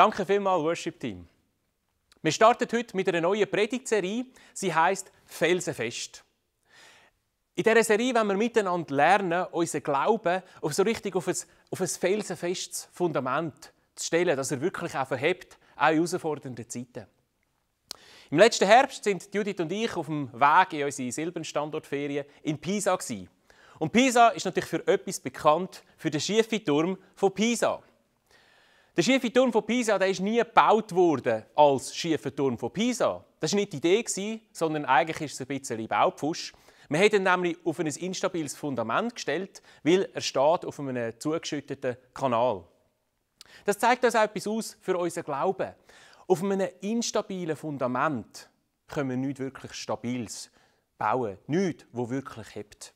Danke vielmals, Worship-Team. Wir starten heute mit einer neuen Predigtserie. Sie heißt Felsenfest. In dieser Serie wollen wir miteinander lernen, unseren Glauben auf so richtig auf ein, auf ein felsenfestes Fundament zu stellen, dass er wirklich auch verhebt, auch in herausfordernden Zeiten. Im letzten Herbst sind Judith und ich auf dem Weg in unsere Silbenstandortferien in Pisa. Und Pisa ist natürlich für etwas bekannt, für den schiefen Turm von Pisa. Der schiefe Turm von Pisa der ist nie gebaut worden als schiefer Turm von Pisa. Das war nicht die Idee, sondern eigentlich ist es ein bisschen Baupfusch. Man hat ihn nämlich auf ein instabiles Fundament gestellt, weil er steht auf einem zugeschütteten Kanal. Das zeigt uns auch etwas aus für unseren Glauben. Auf einem instabilen Fundament können wir nichts wirklich Stabiles bauen, nichts, wo wirklich hebt.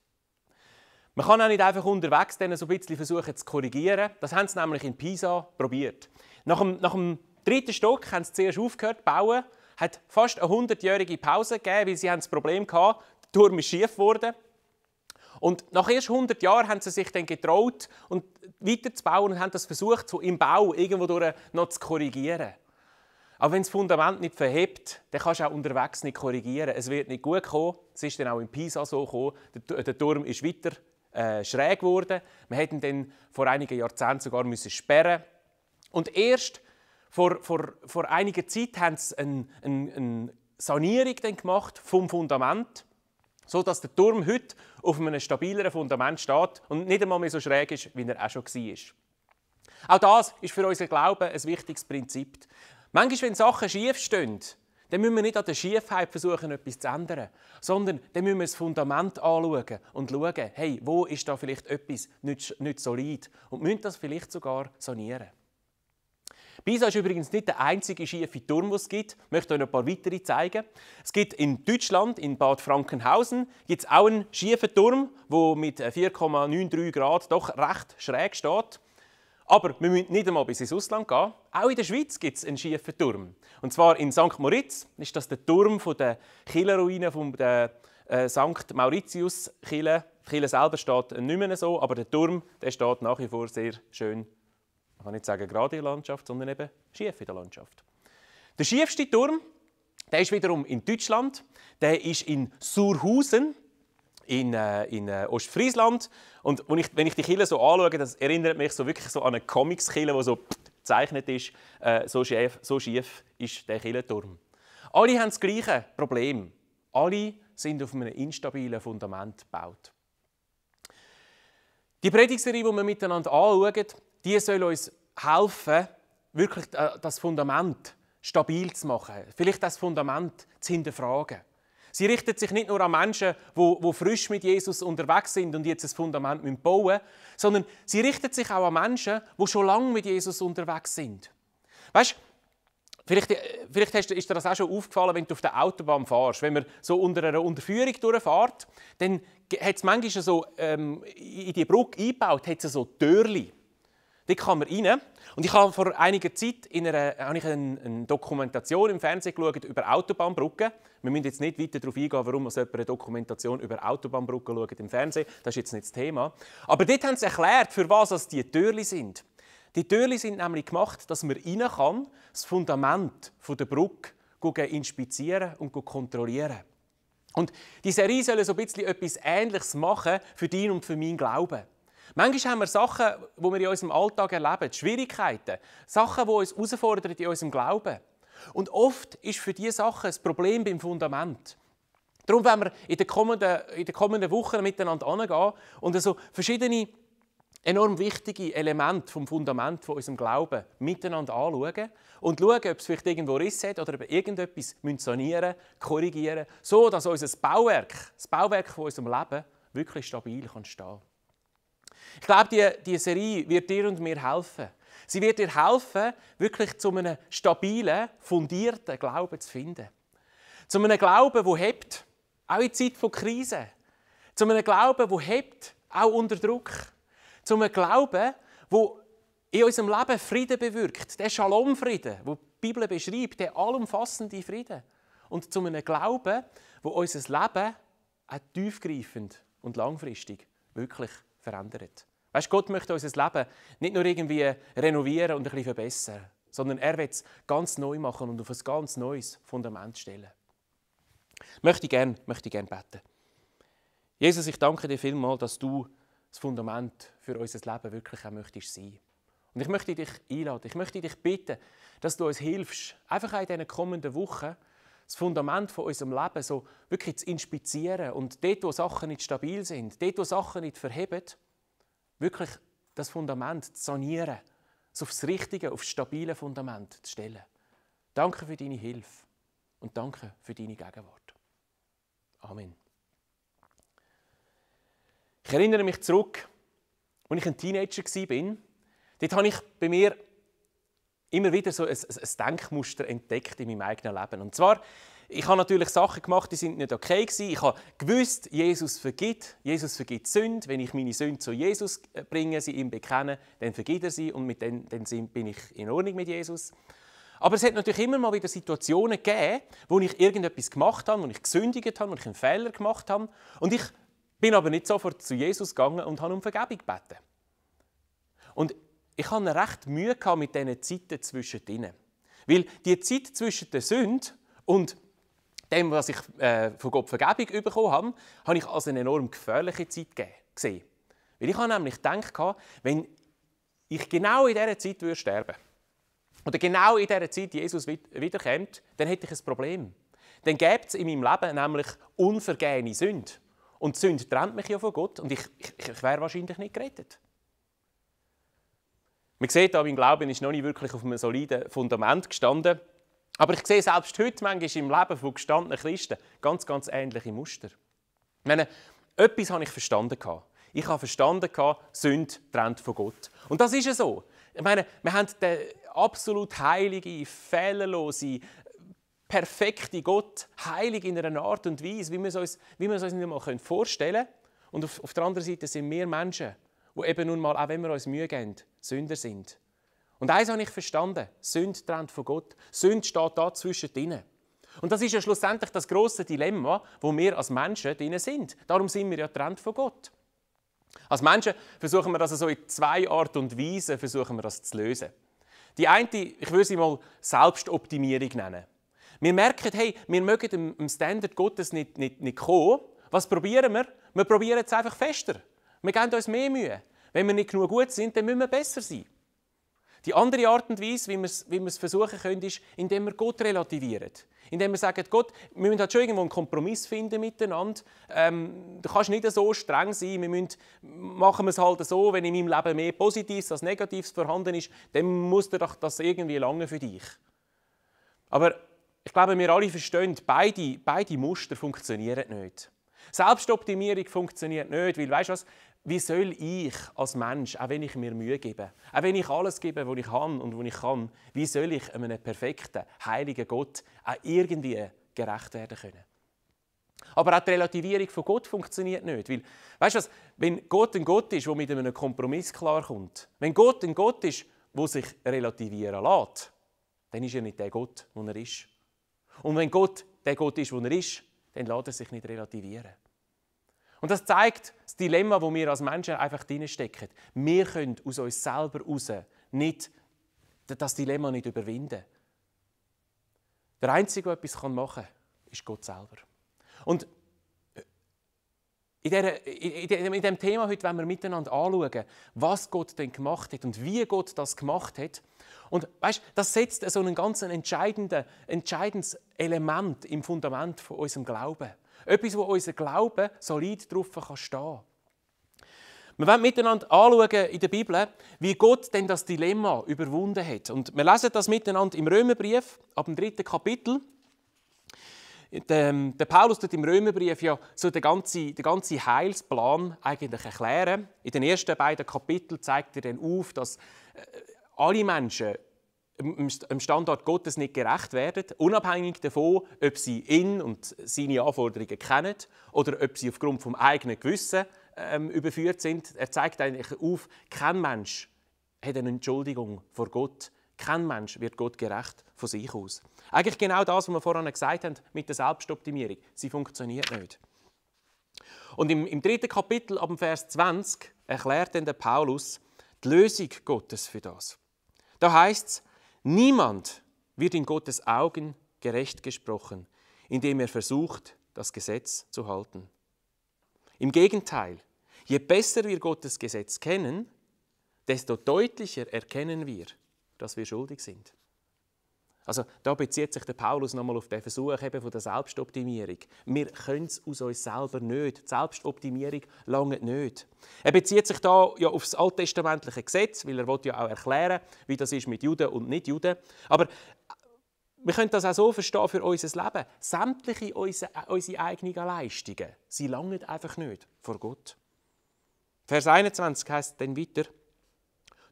Man kann auch nicht einfach unterwegs denen so ein bisschen versuchen zu korrigieren. Das haben sie nämlich in Pisa probiert. Nach dem, nach dem dritten Stock haben sie zuerst aufgehört zu bauen, hat fast eine 100-jährige Pause gegeben, weil sie haben das Problem hatten, der Turm ist schief geworden. Und nach erst 100 Jahren haben sie sich dann getraut, und weiterzubauen und haben das versucht, so im Bau irgendwo durch noch zu korrigieren. Aber wenn das Fundament nicht verhebt, dann kannst du auch unterwegs nicht korrigieren. Es wird nicht gut kommen. Es ist dann auch in Pisa so gekommen. Der, der Turm ist weiter äh, schräg geworden. Man hätte ihn vor einigen Jahrzehnten sogar müssen sperren Und erst vor, vor, vor einiger Zeit haben sie eine, eine, eine Sanierung gemacht vom Fundament, so dass der Turm heute auf einem stabileren Fundament steht und nicht einmal mehr so schräg ist, wie er auch schon war. Auch das ist für unseren Glauben ein wichtiges Prinzip. Manchmal, wenn Sachen schief stehen, dann müssen wir nicht an der Schiefheit versuchen, etwas zu ändern, sondern dann müssen wir das Fundament anschauen und schauen, hey, wo ist da vielleicht etwas nicht, nicht solid und müssen das vielleicht sogar sanieren. Pisa ist übrigens nicht der einzige schiefe Turm, den es gibt. Ich möchte euch ein paar weitere zeigen. Es gibt in Deutschland, in Bad Frankenhausen, gibt's auch einen schiefen Turm, der mit 4,93 äh, Grad doch recht schräg steht. Aber wir müssen nicht einmal bis ins Ausland gehen. Auch in der Schweiz gibt es einen schiefen Turm. Und zwar in St. Moritz ist das der Turm von der Killerruine von der äh, St. Mauritius Kille. Kille selber steht nicht mehr so, aber der Turm der steht nach wie vor sehr schön. Ich kann nicht sagen gerade in der Landschaft, sondern eben schief in der Landschaft. Der schiefste Turm, der ist wiederum in Deutschland. Der ist in Surhausen in, äh, in äh, Ostfriesland. Und wenn ich, wenn ich die Kille so anschaue, das erinnert mich so wirklich so an eine Comics-Kille, die so gezeichnet ist. Äh, so, schief, so schief ist der Killenturm. Alle haben das gleiche Problem. Alle sind auf einem instabilen Fundament gebaut. Die Predigserie, die wir miteinander anschauen, die soll uns helfen, wirklich äh, das Fundament stabil zu machen. Vielleicht das Fundament zu hinterfragen. Sie richtet sich nicht nur an Menschen, die, frisch mit Jesus unterwegs sind und jetzt ein Fundament bauen müssen, sondern sie richtet sich auch an Menschen, die schon lange mit Jesus unterwegs sind. Weißt, Vielleicht, äh, vielleicht hast, ist dir das auch schon aufgefallen, wenn du auf der Autobahn fährst. Wenn man so unter einer Unterführung durchfährt, dann hat es manchmal so, ähm, in die Brücke eingebaut hat so Türchen. Dort kann man rein. Und ich habe vor einiger Zeit in einer, habe ich eine, eine Dokumentation im Fernsehen geschaut über Autobahnbrücken. Wir müssen jetzt nicht weiter darauf eingehen, warum man eine Dokumentation über Autobahnbrücken schaut im Fernsehen. Das ist jetzt nicht das Thema. Aber dort haben sie erklärt, für was das die Türen sind. Die Türen sind nämlich gemacht, dass man rein kann, das Fundament der Brücke inspizieren und kontrollieren kann. und diese Serie soll so ein bisschen etwas Ähnliches machen für deinen und für meinen Glauben. Manchmal haben wir Sachen, die wir in unserem Alltag erleben, Schwierigkeiten, Sachen, die uns herausfordern in unserem Glauben. Und oft ist für diese Sachen das Problem beim Fundament. Darum werden wir in den kommenden, kommenden Wochen miteinander angehen und also verschiedene enorm wichtige Elemente vom Fundament von unserem Glauben miteinander anschauen und schauen, ob es vielleicht irgendwo Risse hat oder ob irgendetwas sanieren, korrigieren, so dass unser Bauwerk, das Bauwerk von unserem Leben, wirklich stabil kann stehen kann. Ich glaube, diese die Serie wird dir und mir helfen. Sie wird dir helfen, wirklich zu einem stabilen, fundierten Glauben zu finden. Zu einem Glauben, der hebt, auch in Zeit von Krisen. Zu einem Glauben, der hebt, auch unter Druck. Zu einem Glauben, der in unserem Leben Frieden bewirkt. Der Shalom-Frieden, den die Bibel beschreibt, der allumfassende Frieden. Und zu einem Glauben, der unser Leben auch tiefgreifend und langfristig wirklich verändert. Weißt, Gott möchte unser Leben nicht nur irgendwie renovieren und ein bisschen verbessern, sondern er will es ganz neu machen und auf ein ganz neues Fundament stellen. Möchte ich gern, möchte ich gern beten. Jesus, ich danke dir vielmals, dass du das Fundament für unser Leben wirklich auch möchtest sein. Und ich möchte dich einladen, ich möchte dich bitten, dass du uns hilfst, einfach auch in diesen kommenden Wochen das Fundament von unserem Leben so wirklich zu inspizieren und dort, wo Sachen nicht stabil sind, dort, wo Sachen nicht verheben, wirklich das Fundament zu sanieren, es aufs richtige, aufs das stabile Fundament zu stellen. Danke für deine Hilfe und danke für deine Gegenwart. Amen. Ich erinnere mich zurück, als ich ein Teenager war. Dort habe ich bei mir immer wieder so ein, ein Denkmuster entdeckt in meinem eigenen Leben. Und zwar, ich habe natürlich Sachen gemacht, die sind nicht okay gewesen. Ich habe gewusst, Jesus vergibt, Jesus vergibt Sünd. Wenn ich meine Sünden zu Jesus bringe, sie ihm bekenne, dann vergibt er sie und mit dem, dem bin ich in Ordnung mit Jesus. Aber es hat natürlich immer mal wieder Situationen gegeben, wo ich irgendetwas gemacht habe, wo ich gesündigt habe, wo ich einen Fehler gemacht habe und ich bin aber nicht sofort zu Jesus gegangen und habe um Vergebung gebeten. Und ich hatte recht Mühe mit diesen Zeiten zwischen ihnen. Weil die Zeit zwischen der Sünde und dem, was ich äh, von Gott Vergebung bekommen habe, habe ich als eine enorm gefährliche Zeit gesehen. Weil ich habe nämlich gedacht, wenn ich genau in dieser Zeit sterben würde oder genau in dieser Zeit Jesus wiederkommt, dann hätte ich ein Problem. Dann gäbe es in meinem Leben nämlich unvergehene Sünde. Und die Sünde trennt mich ja von Gott und ich, ich, ich wäre wahrscheinlich nicht gerettet. Man sieht, mein Glauben ist noch nicht wirklich auf einem soliden Fundament gestanden. Aber ich sehe selbst heute manchmal im Leben von gestandenen Christen ganz, ganz ähnliche Muster. Ich meine, etwas habe ich verstanden. Ich habe verstanden, Sünde trennt von Gott. Und das ist ja so. Ich meine, wir haben den absolut heiligen, fehlerlosen, perfekten Gott, heilig in einer Art und Weise, wie wir es uns, wie wir es uns nicht einmal vorstellen können. Und auf, auf der anderen Seite sind wir Menschen, wo eben nun mal, auch wenn wir uns Mühe geben, Sünder sind. Und eins habe ich verstanden: Sünd trennt von Gott. Sünd steht da zwischen ihnen. Und das ist ja schlussendlich das große Dilemma, wo wir als Menschen drin sind. Darum sind wir ja trennt von Gott. Als Menschen versuchen wir das also in zwei Art und Weise versuchen wir das zu lösen. Die eine, ich würde sie mal Selbstoptimierung nennen. Wir merken, hey, wir mögen dem Standard Gottes nicht, nicht, nicht kommen. Was probieren wir? Wir probieren es einfach fester. Wir geben uns mehr Mühe. Wenn wir nicht genug gut sind, dann müssen wir besser sein. Die andere Art und Weise, wie wir es, wie wir es versuchen können, ist, indem wir Gott relativieren. Indem wir sagen, Gott, wir müssen halt schon irgendwo einen Kompromiss finden miteinander. Ähm, du kannst nicht so streng sein. Wir müssen, machen wir es halt so, wenn in meinem Leben mehr Positives als Negatives vorhanden ist, dann muss dir doch das irgendwie lange für dich. Aber ich glaube, wir alle verstehen, beide, beide Muster funktionieren nicht. Selbstoptimierung funktioniert nicht, weil weißt du was, wie soll ich als Mensch, auch wenn ich mir Mühe gebe, auch wenn ich alles gebe, was ich kann und was ich kann, wie soll ich einem perfekten, heiligen Gott auch irgendwie gerecht werden können? Aber auch die Relativierung von Gott funktioniert nicht. Weil, weißt du was, wenn Gott ein Gott ist, der mit einem Kompromiss klarkommt, wenn Gott ein Gott ist, der sich relativieren lässt, dann ist er nicht der Gott, der er ist. Und wenn Gott der Gott ist, der er ist, dann lässt er sich nicht relativieren. Und das zeigt das Dilemma, wo wir als Menschen einfach drinstecken. Wir können aus uns selber raus nicht, das Dilemma nicht überwinden. Der Einzige, der etwas machen kann, ist Gott selber. Und äh, in, der, in, in dem Thema heute wollen wir miteinander anschauen, was Gott denn gemacht hat und wie Gott das gemacht hat. Und weißt, das setzt so ein ganz entscheidendes Element im Fundament von unserem Glauben. Etwas, wo unser Glaube solid drauf stehen kann. Wir wollen miteinander anschauen in der Bibel, wie Gott denn das Dilemma überwunden hat. Und wir lesen das miteinander im Römerbrief, ab dem dritten Kapitel. Ähm, der Paulus tut im Römerbrief ja so den ganzen, den ganzen Heilsplan eigentlich erklären. In den ersten beiden Kapiteln zeigt er dann auf, dass äh, alle Menschen dem Standort Gottes nicht gerecht werden, unabhängig davon, ob sie ihn und seine Anforderungen kennen oder ob sie aufgrund vom eigenen Gewissen ähm, überführt sind. Er zeigt eigentlich auf, kein Mensch hat eine Entschuldigung vor Gott. Kein Mensch wird Gott gerecht von sich aus. Eigentlich genau das, was wir vorhin gesagt haben mit der Selbstoptimierung. Sie funktioniert nicht. Und im, im dritten Kapitel, ab dem Vers 20, erklärt dann der Paulus die Lösung Gottes für das. Da heißt es, Niemand wird in Gottes Augen gerecht gesprochen, indem er versucht, das Gesetz zu halten. Im Gegenteil, je besser wir Gottes Gesetz kennen, desto deutlicher erkennen wir, dass wir schuldig sind. Also da bezieht sich der Paulus nochmal auf den Versuch eben von der Selbstoptimierung. Wir können es aus uns selber nicht. Die Selbstoptimierung lange nicht. Er bezieht sich da ja auf das alttestamentliche Gesetz, weil er ja auch erklären, wie das ist mit Juden und Nicht-Juden. Aber äh, wir können das auch so verstehen für unser Leben. Sämtliche unsere, äh, unsere eigenen Leistungen, sie langen einfach nicht vor Gott. Vers 21 heißt dann weiter,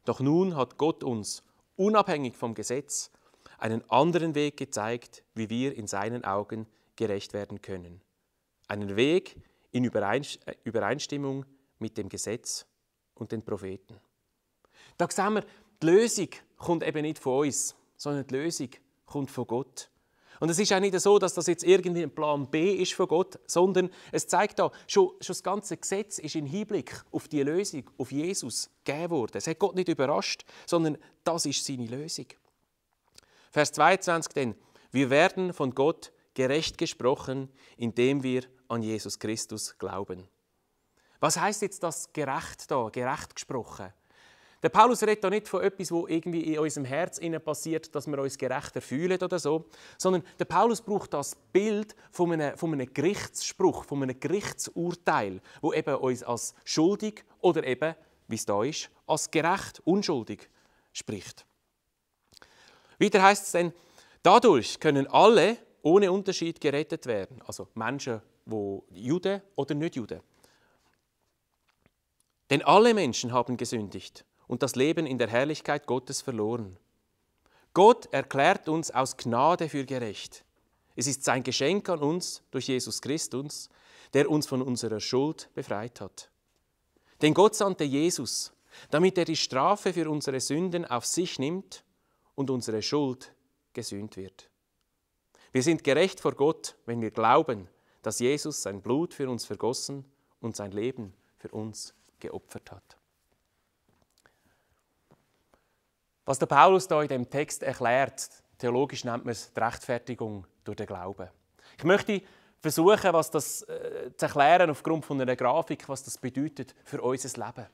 Doch nun hat Gott uns, unabhängig vom Gesetz, einen anderen Weg gezeigt, wie wir in seinen Augen gerecht werden können. Einen Weg in äh, Übereinstimmung mit dem Gesetz und den Propheten. Da sehen wir, die Lösung kommt eben nicht von uns, sondern die Lösung kommt von Gott. Und es ist auch nicht so, dass das jetzt irgendwie ein Plan B ist von Gott, sondern es zeigt da, schon, schon das ganze Gesetz ist im Hinblick auf die Lösung, auf Jesus gegeben worden. Es hat Gott nicht überrascht, sondern das ist seine Lösung. Vers 22, denn wir werden von Gott gerecht gesprochen, indem wir an Jesus Christus glauben. Was heißt jetzt das gerecht da, gerecht gesprochen? Der Paulus redet da nicht von etwas, wo irgendwie in unserem Herz passiert, dass wir uns gerechter fühlen oder so, sondern der Paulus braucht das Bild von einem, von einem Gerichtsspruch, von einem Gerichtsurteil, wo eben uns als schuldig oder eben, wie es da ist, als gerecht, unschuldig spricht. Wieder heißt es denn, dadurch können alle ohne Unterschied gerettet werden. Also Menschen, wo Jude oder nicht Jude. Denn alle Menschen haben gesündigt und das Leben in der Herrlichkeit Gottes verloren. Gott erklärt uns aus Gnade für gerecht. Es ist sein Geschenk an uns durch Jesus Christus, der uns von unserer Schuld befreit hat. Denn Gott sandte Jesus, damit er die Strafe für unsere Sünden auf sich nimmt und unsere Schuld gesühnt wird. Wir sind gerecht vor Gott, wenn wir glauben, dass Jesus sein Blut für uns vergossen und sein Leben für uns geopfert hat. Was der Paulus da in dem Text erklärt, theologisch nennt man es die Rechtfertigung durch den Glauben. Ich möchte versuchen, was das äh, zu erklären aufgrund von einer Grafik, was das bedeutet für unser Leben.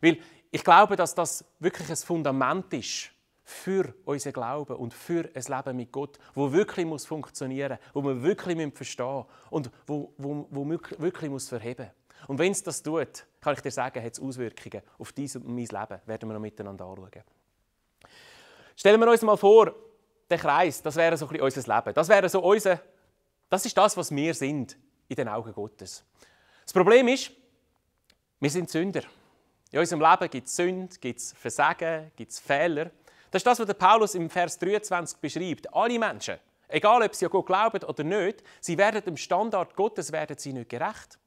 Weil ich glaube, dass das wirklich ein Fundament ist für unseren Glauben und für ein Leben mit Gott, wo wirklich muss funktionieren, wo man wirklich verstehen muss und wo, wo, wo wirklich muss verheben. Und wenn es das tut, kann ich dir sagen, hat es Auswirkungen auf dein und mein Leben. Werden wir noch miteinander anschauen. Stellen wir uns mal vor, der Kreis, das wäre so ein bisschen unser Leben. Das wäre so unser, das ist das, was wir sind in den Augen Gottes. Das Problem ist, wir sind Sünder. In unserem Leben gibt es Sünde, gibt es Versagen, gibt es Fehler. Das ist das, was Paulus im Vers 23 beschreibt. Alle Menschen, egal ob sie an Gott glauben oder nicht, sie werden dem Standard Gottes werden sie nicht gerecht.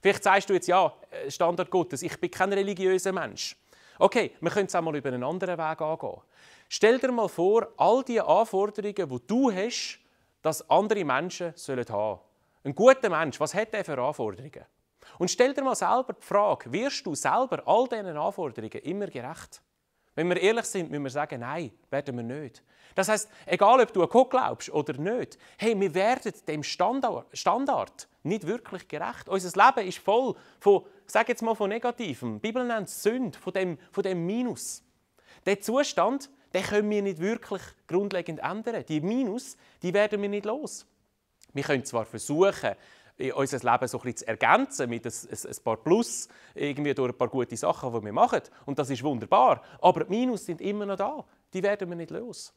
Vielleicht sagst du jetzt, ja, äh, Standard Gottes, ich bin kein religiöser Mensch. Okay, wir können es auch mal über einen anderen Weg angehen. Stell dir mal vor, all die Anforderungen, die du hast, dass andere Menschen sollen haben. Ein guter Mensch, was hat er für Anforderungen? Und stell dir mal selber die Frage, wirst du selber all diesen Anforderungen immer gerecht? Wenn wir ehrlich sind, müssen wir sagen, nein, werden wir nicht. Das heißt, egal ob du an Gott glaubst oder nicht, hey, wir werden dem Standard, nicht wirklich gerecht. Unser Leben ist voll von, sag jetzt mal, von Negativem. Die Bibel nennt es Sünde, von dem, von dem Minus. Der Zustand, den können wir nicht wirklich grundlegend ändern. Die Minus, die werden wir nicht los. Wir können zwar versuchen, äh, unser Leben so ein zu ergänzen mit ein, ein, paar Plus, irgendwie durch ein paar gute Sachen, die wir machen. Und das ist wunderbar. Aber die Minus sind immer noch da. Die werden wir nicht los.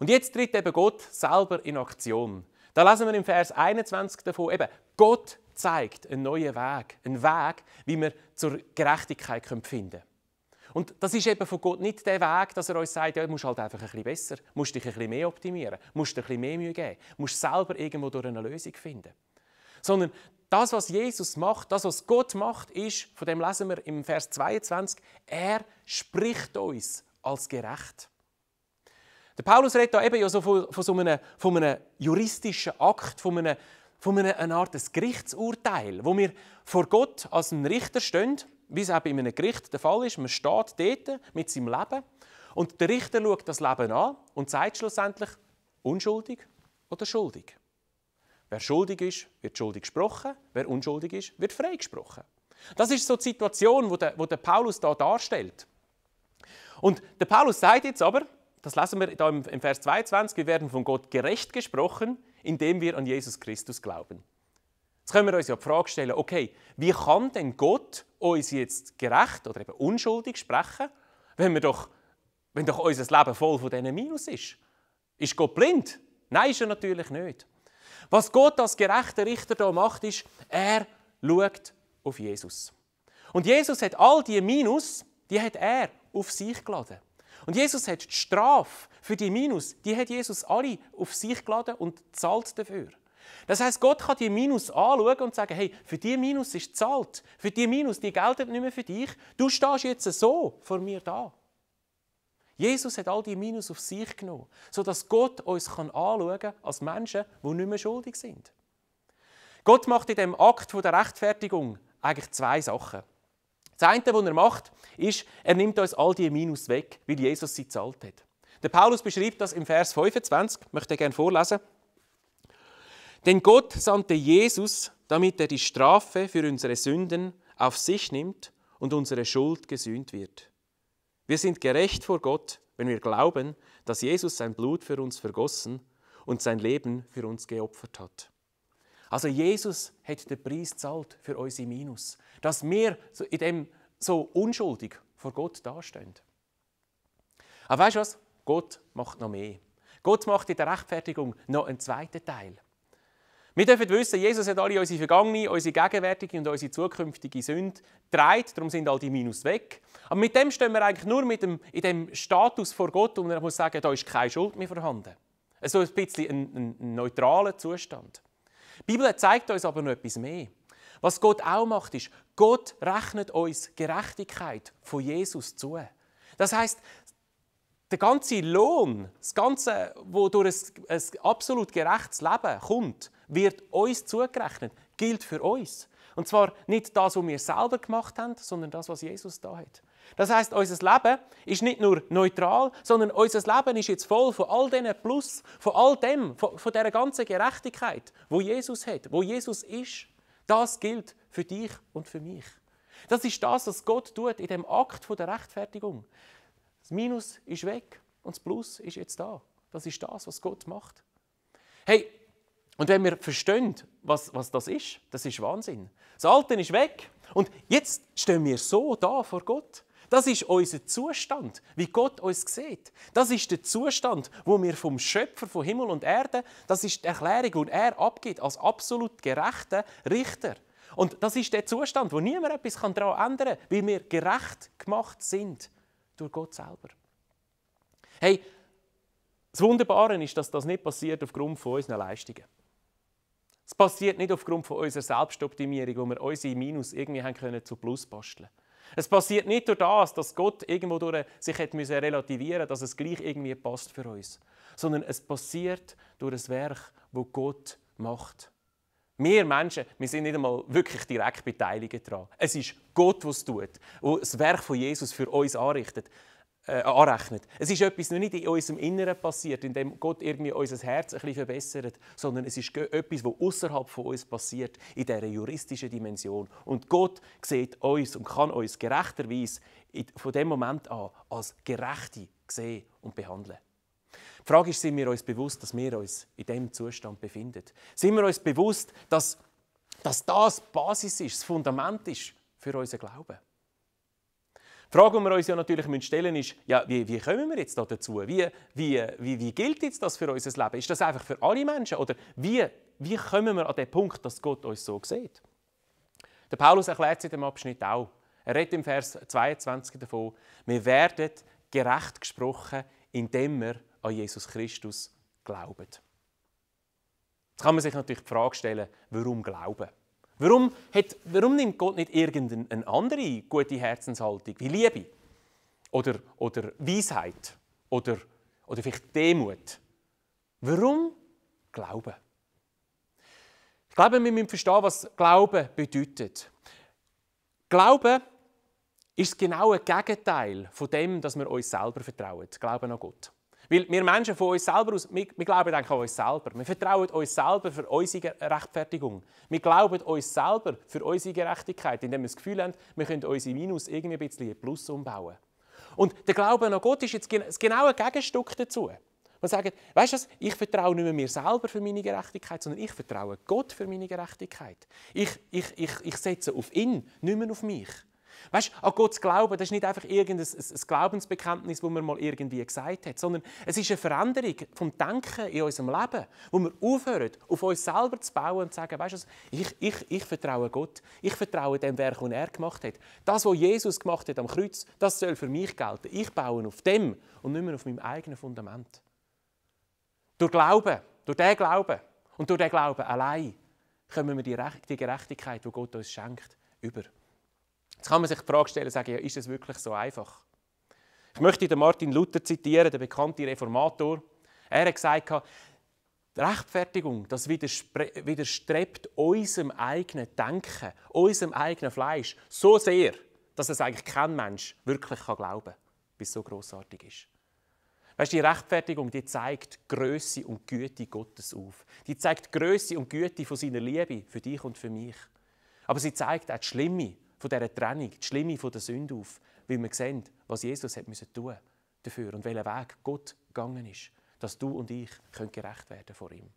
Und jetzt tritt eben Gott selber in Aktion. Da lesen wir im Vers 21 davon eben, Gott zeigt einen neuen Weg. Einen Weg, wie wir zur Gerechtigkeit finden können. Und das ist eben von Gott nicht der Weg, dass er uns sagt, ja, du musst halt einfach ein bisschen besser, musst dich ein bisschen mehr optimieren, musst dir ein bisschen mehr Mühe geben, musst selber irgendwo durch eine Lösung finden. Sondern das, was Jesus macht, das, was Gott macht, ist, von dem lesen wir im Vers 22, er spricht uns als gerecht. Der Paulus redet da eben ja so von, von, so einem, von einem juristischen Akt, von einem von einer Art des Gerichtsurteil, wo wir vor Gott als ein Richter stehen wie es eben in einem Gericht der Fall ist. Man steht dort mit seinem Leben und der Richter schaut das Leben an und sagt schlussendlich, unschuldig oder schuldig. Wer schuldig ist, wird schuldig gesprochen, wer unschuldig ist, wird freigesprochen. Das ist so die Situation, die der, wo der Paulus da darstellt. Und der Paulus sagt jetzt aber, das lesen wir da im Vers 22, wir werden von Gott gerecht gesprochen, indem wir an Jesus Christus glauben. Jetzt können wir uns ja die Frage stellen, okay, wie kann denn Gott uns jetzt gerecht oder eben unschuldig sprechen, wenn, wir doch, wenn doch unser Leben voll von diesen Minus ist? Ist Gott blind? Nein, ist er natürlich nicht. Was Gott als gerechter Richter hier macht, ist, er schaut auf Jesus. Und Jesus hat all die Minus, die hat er auf sich geladen. Und Jesus hat die Strafe für die Minus, die hat Jesus alle auf sich geladen und zahlt dafür. Das heißt, Gott kann die Minus anschauen und sagen, hey, für die Minus ist zahlt, für die Minus, die gelten nicht mehr für dich. Du stehst jetzt so vor mir da. Jesus hat all die Minus auf sich genommen, sodass Gott uns kann anschauen kann als Menschen, die nicht mehr schuldig sind. Gott macht in dem Akt der Rechtfertigung eigentlich zwei Sachen. Das eine, was er macht, ist, er nimmt uns all die Minus weg, weil Jesus sie zahlt hat. Der Paulus beschreibt das im Vers 25, ich möchte gerne vorlesen. Denn Gott sandte Jesus, damit er die Strafe für unsere Sünden auf sich nimmt und unsere Schuld gesühnt wird. Wir sind gerecht vor Gott, wenn wir glauben, dass Jesus sein Blut für uns vergossen und sein Leben für uns geopfert hat. Also Jesus hat den Preis zahlt für unsere Minus, dass wir in dem so unschuldig vor Gott dastehen. Aber weißt du was? Gott macht noch mehr. Gott macht in der Rechtfertigung noch einen zweiten Teil. Wir dürfen wissen, Jesus hat alle unsere vergangene, unsere gegenwärtige und unsere zukünftige Sünde getragen, darum sind all die Minus weg. Aber mit dem stehen wir eigentlich nur mit dem, in dem Status vor Gott und er muss sagen, da ist keine Schuld mehr vorhanden. Also ein bisschen ein, ein neutraler Zustand. Die Bibel zeigt uns aber noch etwas mehr. Was Gott auch macht, ist, Gott rechnet uns Gerechtigkeit von Jesus zu. Das heißt, der ganze Lohn, das Ganze, wo durch ein, ein absolut gerechtes Leben kommt, wird uns zugerechnet, gilt für uns. Und zwar nicht das, was wir selber gemacht haben, sondern das, was Jesus da hat. Das heißt, unser Leben ist nicht nur neutral, sondern unser Leben ist jetzt voll von all diesen Plus, von all dem, von, von dieser ganzen Gerechtigkeit, wo Jesus hat, wo Jesus ist. Das gilt für dich und für mich. Das ist das, was Gott tut in dem Akt der Rechtfertigung. Das Minus ist weg und das Plus ist jetzt da. Das ist das, was Gott macht. Hey, und wenn wir verstehen, was, was das ist, das ist Wahnsinn. Das Alte ist weg und jetzt stehen wir so da vor Gott. Das ist unser Zustand, wie Gott uns sieht. Das ist der Zustand, wo wir vom Schöpfer von Himmel und Erde, das ist die Erklärung, die er abgibt als absolut gerechter Richter. Und das ist der Zustand, wo niemand etwas daran ändern kann, weil wir gerecht gemacht sind durch Gott selber. Hey, das Wunderbare ist, dass das nicht passiert aufgrund von unseren Leistungen. Es passiert nicht aufgrund von unserer Selbstoptimierung, wo wir unsere Minus irgendwie haben können zu Plus basteln Es passiert nicht durch das, dass Gott irgendwo durch sich hat müssen relativieren dass es gleich irgendwie passt für uns. Sondern es passiert durch das Werk, wo Gott macht. Wir Menschen, wir sind nicht einmal wirklich direkt beteiligt daran. Es ist Gott, was tut, und das Werk von Jesus für uns anrichtet äh, anrechnet. Es ist etwas noch nicht in unserem Inneren passiert, indem Gott irgendwie unser Herz ein bisschen verbessert, sondern es ist etwas, was außerhalb von uns passiert, in dieser juristischen Dimension. Und Gott sieht uns und kann uns gerechterweise von dem Moment an als Gerechte sehen und behandeln. Die Frage ist, sind wir uns bewusst, dass wir uns in diesem Zustand befinden? Sind wir uns bewusst, dass, dass das die Basis ist, das Fundament ist für unseren Glauben? Die Frage, die wir uns ja natürlich stellen müssen, ist, ja, wie, wie kommen wir jetzt dazu? Wie, wie, wie, wie gilt jetzt das für unser Leben? Ist das einfach für alle Menschen? Oder wie, wie kommen wir an den Punkt, dass Gott uns so sieht? Der Paulus erklärt es in dem Abschnitt auch. Er redet im Vers 22 davon, wir werden gerecht gesprochen, indem wir an Jesus Christus glauben. Jetzt kann man sich natürlich die Frage stellen, warum glauben? Warum, hat, warum nimmt Gott nicht irgendeine andere gute Herzenshaltung, wie Liebe oder, oder Weisheit oder, oder vielleicht Demut? Warum Glauben? Ich glaube, wir müssen verstehen, was Glauben bedeutet. Glauben ist das genaue Gegenteil von dem, dass wir uns selber vertrauen. Glauben an Gott. Weil wir Menschen von uns selber aus, wir, wir glauben eigentlich an uns selber. Wir vertrauen uns selber für unsere Rechtfertigung. Wir glauben uns selber für unsere Gerechtigkeit, indem wir das Gefühl haben, wir können unsere Minus irgendwie ein bisschen in Plus umbauen. Und der Glaube an Gott ist jetzt das genaue Gegenstück dazu. Man sagt, weißt du was, ich vertraue nicht mehr mir selber für meine Gerechtigkeit, sondern ich vertraue Gott für meine Gerechtigkeit. Ich, ich, ich, ich setze auf ihn, nicht mehr auf mich. Weißt du, oh an Gott zu glauben, das ist nicht einfach irgendein ein Glaubensbekenntnis, das man mal irgendwie gesagt hat, sondern es ist eine Veränderung vom Denken in unserem Leben, wo wir aufhören, auf uns selber zu bauen und zu sagen, weißt du, ich, ich, ich vertraue Gott, ich vertraue dem Werk, das er gemacht hat. Das, was Jesus gemacht hat am Kreuz, das soll für mich gelten. Ich baue auf dem und nicht mehr auf meinem eigenen Fundament. Durch Glauben, durch den Glauben und durch den Glauben allein kommen wir die, Gerechtigkeit, die Gott uns schenkt, über. Jetzt kann man sich die Frage stellen, sagen, ja, ist es wirklich so einfach? Ich möchte den Martin Luther zitieren, der bekannte Reformator. Er hat gesagt, Rechtfertigung, das widerstrebt unserem eigenen Denken, unserem eigenen Fleisch so sehr, dass es eigentlich kein Mensch wirklich kann glauben kann, bis es so großartig ist. Weißt, die Rechtfertigung die zeigt die Größe und Güte Gottes auf. Die zeigt die Größe und Güte von seiner Liebe für dich und für mich. Aber sie zeigt auch die Schlimme von dieser Trennung, die Schlimme von der Sünde auf, weil wir sehen, was Jesus hat müssen tun dafür und welchen Weg Gott gegangen ist, dass du und ich können gerecht werden vor ihm.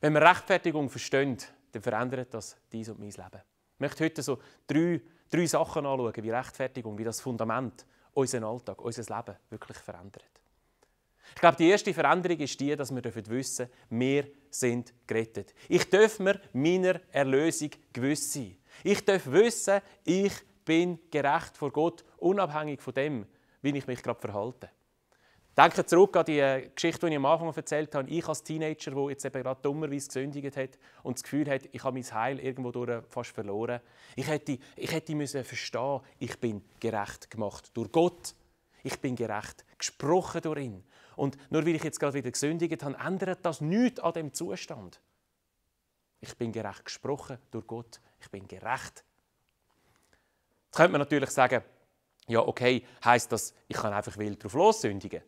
Wenn wir Rechtfertigung verstehen, dann verändert das dies und mein Leben. Ich möchte heute so drei, drei Sachen anschauen, wie Rechtfertigung, wie das Fundament unseren Alltag, unser Leben wirklich verändert. Ich glaube, die erste Veränderung ist die, dass wir wissen dürfen, wir sind gerettet. Ich darf mir meiner Erlösung gewiss sein. Ich darf wissen, ich bin gerecht vor Gott, unabhängig von dem, wie ich mich gerade verhalte. Denke zurück an die äh, Geschichte, die ich am Anfang erzählt habe. Ich als Teenager, der jetzt eben gerade dummerweise gesündigt hat und das Gefühl hat, ich habe mein Heil irgendwo durch äh, fast verloren. Ich hätte, ich hätte müssen verstehen, ich bin gerecht gemacht durch Gott. Ich bin gerecht gesprochen durch ihn. Und nur weil ich jetzt gerade wieder gesündigt habe, ändert das nichts an dem Zustand. Ich bin gerecht gesprochen durch Gott ich bin gerecht. Jetzt könnte man natürlich sagen, ja okay, heißt das, ich kann einfach wild drauf lossündigen?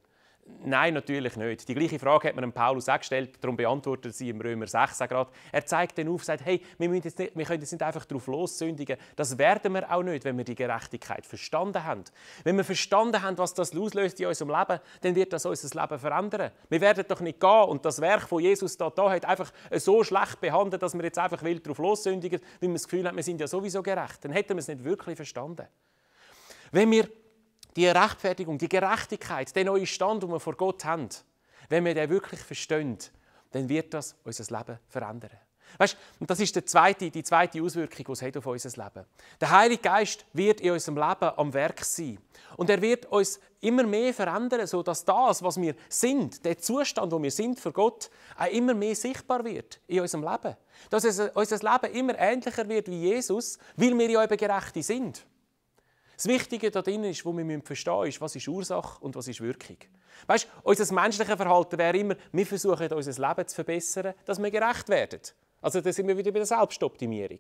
Nein, natürlich nicht. Die gleiche Frage hat man Paulus auch gestellt, darum beantwortet sie im Römer 6 gerade. Er zeigt dann auf, sagt, hey, wir, müssen jetzt nicht, wir können jetzt nicht einfach darauf lossündigen. Das werden wir auch nicht, wenn wir die Gerechtigkeit verstanden haben. Wenn wir verstanden haben, was das auslöst in unserem Leben, dann wird das unser Leben verändern. Wir werden doch nicht gehen und das Werk, das Jesus da, da hat, einfach so schlecht behandelt, dass wir jetzt einfach wild drauf lossündigen, weil wir das Gefühl haben, wir sind ja sowieso gerecht. Dann hätten wir es nicht wirklich verstanden. Wenn wir die Rechtfertigung, die Gerechtigkeit, den neuen Stand, den wir vor Gott haben, wenn wir den wirklich verstehen, dann wird das unser Leben verändern. Weißt, und das ist die zweite, die zweite Auswirkung, die es hat auf unser Leben. Der Heilige Geist wird in unserem Leben am Werk sein. Und er wird uns immer mehr verändern, sodass das, was wir sind, der Zustand, wo wir sind für Gott, auch immer mehr sichtbar wird in unserem Leben. Dass unser Leben immer ähnlicher wird wie Jesus, weil wir ja eben Gerechte sind. Das Wichtige darin ist, was wir verstehen müssen, ist, was ist Ursache und was ist Wirkung. Weißt, unser menschliches Verhalten wäre immer, wir versuchen unser Leben zu verbessern, dass wir gerecht werden. Also da sind wir wieder bei der Selbstoptimierung.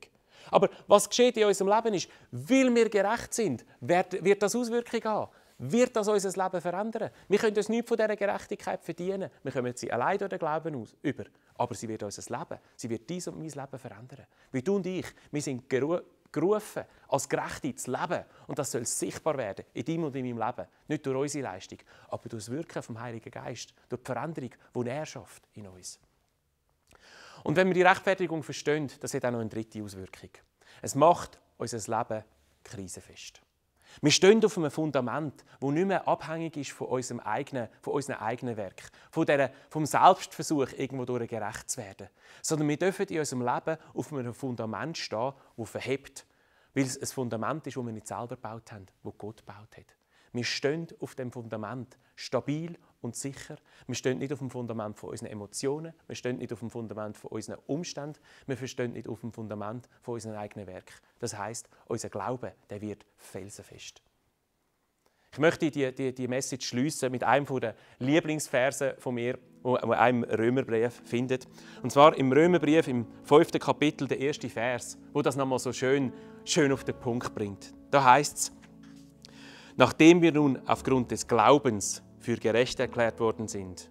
Aber was geschieht in unserem Leben ist, weil wir gerecht sind, wird das Auswirkungen haben. Wird das unser Leben verändern? Wir können uns nichts von dieser Gerechtigkeit verdienen. Wir kommen sie allein durch den Glauben aus, über. Aber sie wird unser Leben, sie wird dies und mein Leben verändern. Wie du und ich, wir sind gerufen, als Gerechte zu leben. Und das soll sichtbar werden in deinem und in meinem Leben. Nicht durch unsere Leistung, aber durch das Wirken vom Heiligen Geist, durch die Veränderung, die er schafft in uns. Und wenn wir die Rechtfertigung verstehen, das hat auch noch eine dritte Auswirkung. Es macht unser Leben krisenfest. Wir stehen auf einem Fundament, das nicht mehr abhängig ist von unserem eigenen, von unserem eigenen Werk, von der, vom Selbstversuch, irgendwo durch gerecht zu werden, sondern wir dürfen in unserem Leben auf einem Fundament stehen, das verhebt, weil es ein Fundament ist, das wir nicht selber gebaut haben, das Gott gebaut hat. Wir stehen auf dem Fundament, stabil und sicher. Wir stehen nicht auf dem Fundament von unseren Emotionen, wir stehen nicht auf dem Fundament von unseren Umständen, wir verstehen nicht auf dem Fundament von unseren eigenen Werk. Das heißt, unser Glaube, der wird felsenfest. Ich möchte die, die, die Message schließen mit einem der Lieblingsversen von mir, wo einem Römerbrief findet. Und zwar im Römerbrief im fünften Kapitel, der erste Vers, wo das nochmal so schön, schön auf den Punkt bringt. Da heißt es: Nachdem wir nun aufgrund des Glaubens für gerecht erklärt worden sind,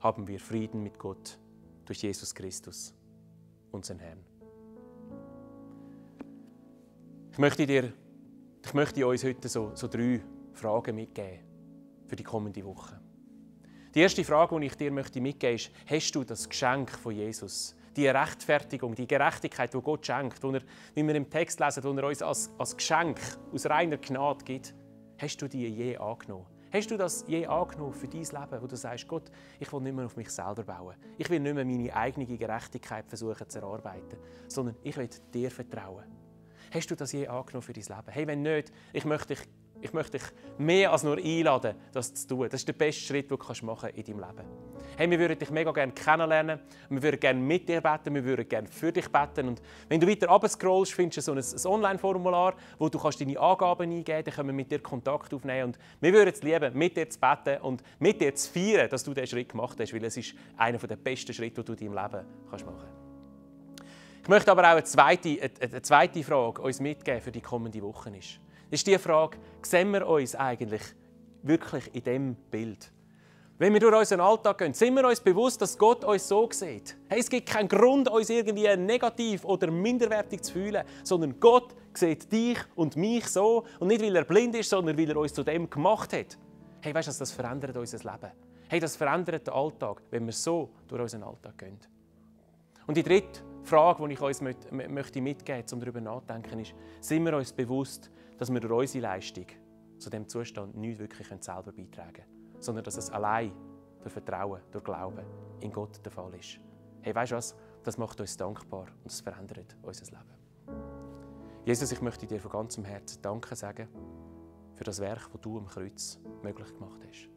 haben wir Frieden mit Gott durch Jesus Christus, unseren Herrn. Ich möchte dir, ich möchte uns heute so, so drei Fragen mitgeben für die kommende Woche. Die erste Frage, die ich dir möchte mitgeben möchte, ist, hast du das Geschenk von Jesus? Die Rechtfertigung, die Gerechtigkeit, die Gott schenkt, die er, wie wir im Text lesen, die er uns als, als Geschenk aus reiner Gnade gibt, hast du die je angenommen? Hast du das je angenommen für dein Leben, wo du sagst, Gott, ich will nicht mehr auf mich selber bauen. Ich will nicht mehr meine eigene Gerechtigkeit versuchen zu erarbeiten, sondern ich will dir vertrauen. Hast du das je angenommen für dein Leben? Hey, wenn nicht, ich möchte dich, ich möchte dich mehr als nur einladen, das zu tun. Das ist der beste Schritt, den du machen kannst in deinem Leben hey, wir würden dich mega gerne kennenlernen, wir würden gerne mit dir beten, wir würden gerne für dich beten. Und wenn du weiter scrollst, findest du so ein, Online-Formular, wo du kannst deine Angaben eingeben kannst, dann können wir mit dir Kontakt aufnehmen. Und wir würden es lieben, mit dir zu beten und mit dir zu feiern, dass du diesen Schritt gemacht hast, weil es ist einer der besten Schritte, die du in deinem Leben kannst machen kannst. Ich möchte aber auch eine zweite, eine zweite Frage uns mitgeben für die kommende Woche. Ist. Das ist die Frage, sehen wir uns eigentlich wirklich in diesem Bild? Wenn wir durch unseren Alltag gehen, sind wir uns bewusst, dass Gott uns so sieht. Hey, es gibt keinen Grund, uns irgendwie negativ oder minderwertig zu fühlen, sondern Gott sieht dich und mich so. Und nicht, weil er blind ist, sondern weil er uns zu dem gemacht hat. Hey, weißt du, das verändert unser Leben. Hey, das verändert den Alltag, wenn wir so durch unseren Alltag gehen. Und die dritte Frage, die ich uns mitgeben möchte, um darüber nachzudenken, ist, sind wir uns bewusst, dass wir durch unsere Leistung zu dem Zustand nicht wirklich selber beitragen können? sondern dass es allein durch Vertrauen, durch Glauben in Gott der Fall ist. Hey, weißt du was? Das macht uns dankbar und das verändert unser Leben. Jesus, ich möchte dir von ganzem Herzen Danke sagen für das Werk, das du am Kreuz möglich gemacht hast.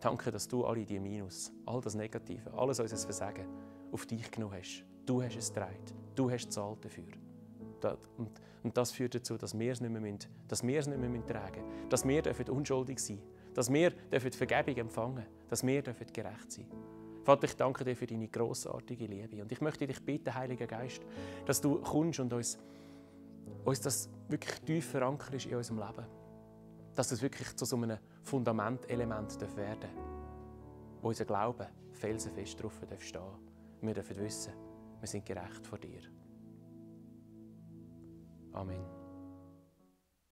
Danke, dass du alle die Minus, all das Negative, alles unser Versagen auf dich genommen hast. Du hast es getragen, du hast zahlt dafür. Und, und das führt dazu, dass wir es nicht mehr, müssen, dass wir es nicht mehr tragen müssen, dass wir unschuldig sein dürfen dass wir die Vergebung empfangen dürfen, dass wir gerecht sein dürfen. Vater, ich danke dir für deine großartige Liebe und ich möchte dich bitten, Heiliger Geist, dass du kommst und uns, uns das wirklich tief verankerst in unserem Leben. Dass das wirklich zu so einem Fundamentelement werden darf, wo unser Glaube felsenfest drauf darf stehen darf. Wir dürfen wissen, wir sind gerecht vor dir. Amen.